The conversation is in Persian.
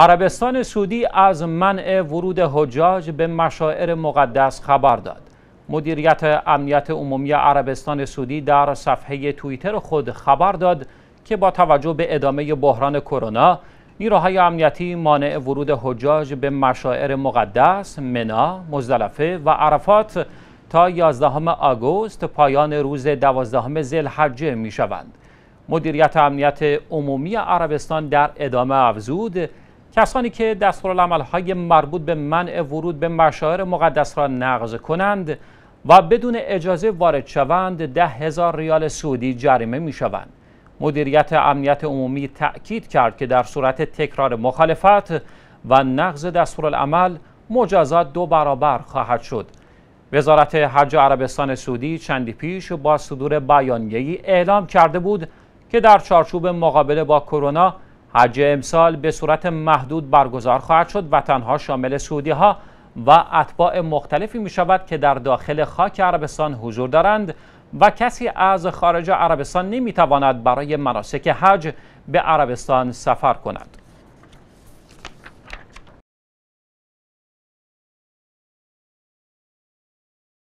عربستان سعودی از منع ورود حجاج به مشاعر مقدس خبر داد. مدیریت امنیت عمومی عربستان سعودی در صفحه توییتر خود خبر داد که با توجه به ادامه بحران کرونا نیروهای امنیتی مانع ورود حجاج به مشاعر مقدس، منا، مزدلفه و عرفات تا 11 آگوست پایان روز 12 ذوالحجه می شوند. مدیریت امنیت عمومی عربستان در ادامه افزود کسانی که های مربوط به منع ورود به مشاعر مقدس را نقض کنند و بدون اجازه وارد شوند ده هزار ریال سعودی جریمه می شوند. مدیریت امنیت عمومی تأکید کرد که در صورت تکرار مخالفت و نقض دستورالعمل مجازات دو برابر خواهد شد. وزارت حج عربستان سعودی چندی پیش با صدور بیانیه‌ای اعلام کرده بود که در چارچوب مقابله با کرونا حج امسال به صورت محدود برگزار خواهد شد و تنها شامل سعودی ها و اتباع مختلفی می شود که در داخل خاک عربستان حضور دارند و کسی از خارج عربستان نمی تواند برای مناسک حج به عربستان سفر کند.